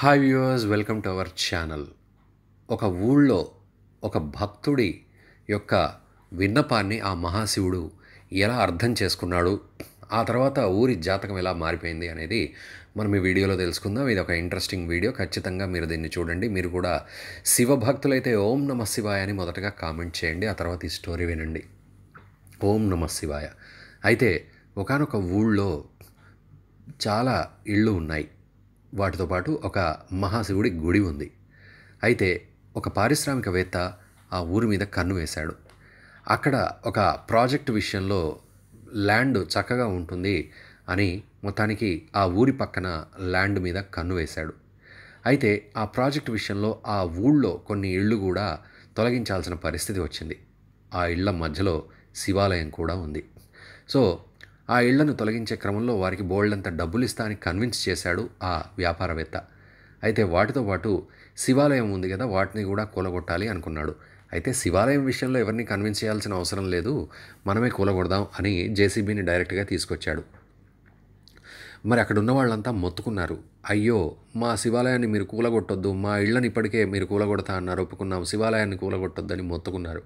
hi viewers welcome to our channel ఒక ఊళ్ళో ఒక భక్తుడి యొక్క విన్నపాన్ని ఆ మహాశివుడు ఎలా అర్థం చేసుకున్నాడు ఆ తర్వాత ఊరి జాతకం ఎలా మారిపోయింది అనేది మనం ఈ వీడియోలో తెలుసుకుందాం ఇది ఒక ఇంట్రెస్టింగ్ వీడియో ఖచ్చితంగా మీరు దీన్ని చూడండి మీరు కూడా శివభక్తులైతే ఓం నమ శివాయ అని మొదటగా కామెంట్ చేయండి ఆ తర్వాత ఈ స్టోరీ వినండి ఓం నమ శివాయ అయితే ఒకనొక ఊళ్ళో చాలా ఇళ్ళు ఉన్నాయి వాటితో పాటు ఒక మహాశివుడి గుడి ఉంది అయితే ఒక పారిశ్రామికవేత్త ఆ ఊరి మీద కన్ను వేశాడు అక్కడ ఒక ప్రాజెక్ట్ విషయంలో ల్యాండ్ చక్కగా ఉంటుంది అని మొత్తానికి ఆ ఊరి పక్కన ల్యాండ్ మీద కన్ను వేశాడు అయితే ఆ ప్రాజెక్ట్ విషయంలో ఆ ఊళ్ళో కొన్ని ఇళ్ళు కూడా తొలగించాల్సిన పరిస్థితి వచ్చింది ఆ ఇళ్ల మధ్యలో శివాలయం కూడా ఉంది సో ఆ ఇళ్లను తొలగించే క్రమంలో వారికి బోల్డంత డబ్బులు ఇస్తాని కన్విన్స్ చేశాడు ఆ వ్యాపారవేత్త అయితే వాటితో పాటు శివాలయం ఉంది కదా వాటిని కూడా కూలగొట్టాలి అనుకున్నాడు అయితే శివాలయం విషయంలో ఎవరిని కన్విన్స్ చేయాల్సిన అవసరం లేదు మనమే కూలగొడదాం అని జేసీబీని డైరెక్ట్గా తీసుకొచ్చాడు మరి అక్కడ ఉన్న వాళ్ళంతా మొత్తుకున్నారు అయ్యో మా శివాలయాన్ని మీరు కూలగొట్టొద్దు మా ఇళ్ళని ఇప్పటికే మీరు కూలగొడతా అన్నారు ఒప్పుకున్నాం శివాలయాన్ని కూలగొట్టొద్దని మొత్తుకున్నారు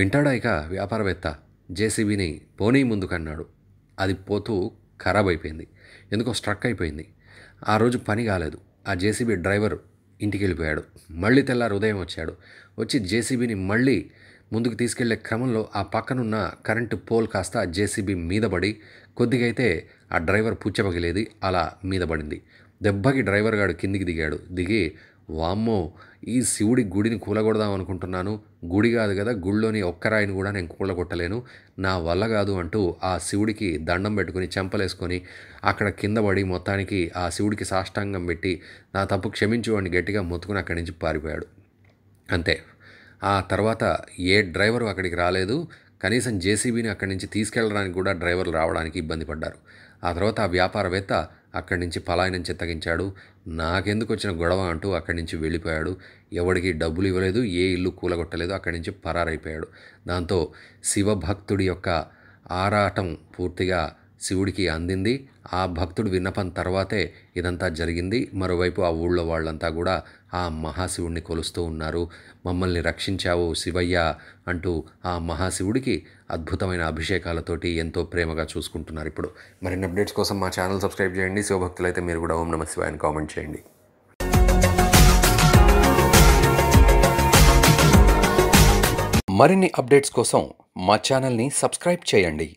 వింటాడా ఇక వ్యాపారవేత్త జేసీబీని పోనీ ముందుకన్నాడు అది పోతూ ఖరాబ్ అయిపోయింది ఎందుకో స్ట్రక్ అయిపోయింది ఆ రోజు పని కాలేదు ఆ జేసీబీ డ్రైవర్ ఇంటికి వెళ్ళిపోయాడు మళ్ళీ తెల్లారు ఉదయం వచ్చాడు వచ్చి జేసీబీని మళ్ళీ ముందుకు తీసుకెళ్లే క్రమంలో ఆ పక్కనున్న కరెంటు పోల్ కాస్త జేసీబీ మీద పడి కొద్దిగైతే ఆ డ్రైవర్ పుచ్చపగిలేది అలా మీద పడింది దెబ్బకి డ్రైవర్ గాడు కిందికి దిగాడు దిగి వామ్మో ఈ శివుడి గుడిని కూలగొడదాం అనుకుంటున్నాను గుడి కాదు కదా గుడిలోని ఒక్కరాయిని కూడా నేను కూలగొట్టలేను నా వల్ల కాదు అంటూ ఆ శివుడికి దండం పెట్టుకుని చెంపలేసుకొని అక్కడ కింద పడి మొత్తానికి ఆ శివుడికి సాష్టాంగం పెట్టి నా తప్పు క్షమించు అని గట్టిగా మొత్తుకుని అక్కడి నుంచి పారిపోయాడు అంతే ఆ తర్వాత ఏ డ్రైవరు అక్కడికి రాలేదు కనీసం జేసీబీని అక్కడి నుంచి తీసుకెళ్ళడానికి కూడా డ్రైవర్లు రావడానికి ఇబ్బంది పడ్డారు ఆ తర్వాత ఆ వ్యాపారవేత్త అక్కడి నుంచి పలాయనం చిత్తగించాడు నాకెందుకు వచ్చిన గొడవ అంటూ అక్కడి నుంచి వెళ్ళిపోయాడు ఎవడికి డబ్బులు ఇవ్వలేదు ఏ ఇల్లు కూలగొట్టలేదు అక్కడి నుంచి పరారైపోయాడు దాంతో శివభక్తుడి యొక్క ఆరాటం పూర్తిగా శివుడికి అందింది ఆ భక్తుడు విన్నపం తర్వాతే ఇదంతా జరిగింది మరోవైపు ఆ ఊళ్ళో వాళ్ళంతా కూడా ఆ మహాశివుడిని కొలుస్తూ ఉన్నారు మమ్మల్ని రక్షించావు శివయ్య అంటూ ఆ మహాశివుడికి అద్భుతమైన అభిషేకాలతోటి ఎంతో ప్రేమగా చూసుకుంటున్నారు ఇప్పుడు మరిన్ని అప్డేట్స్ కోసం మా ఛానల్ సబ్స్క్రైబ్ చేయండి శివభక్తులైతే మీరు కూడా ఓం నమ శివాయ కామెంట్ చేయండి మరిన్ని అప్డేట్స్ కోసం మా ఛానల్ని సబ్స్క్రైబ్ చేయండి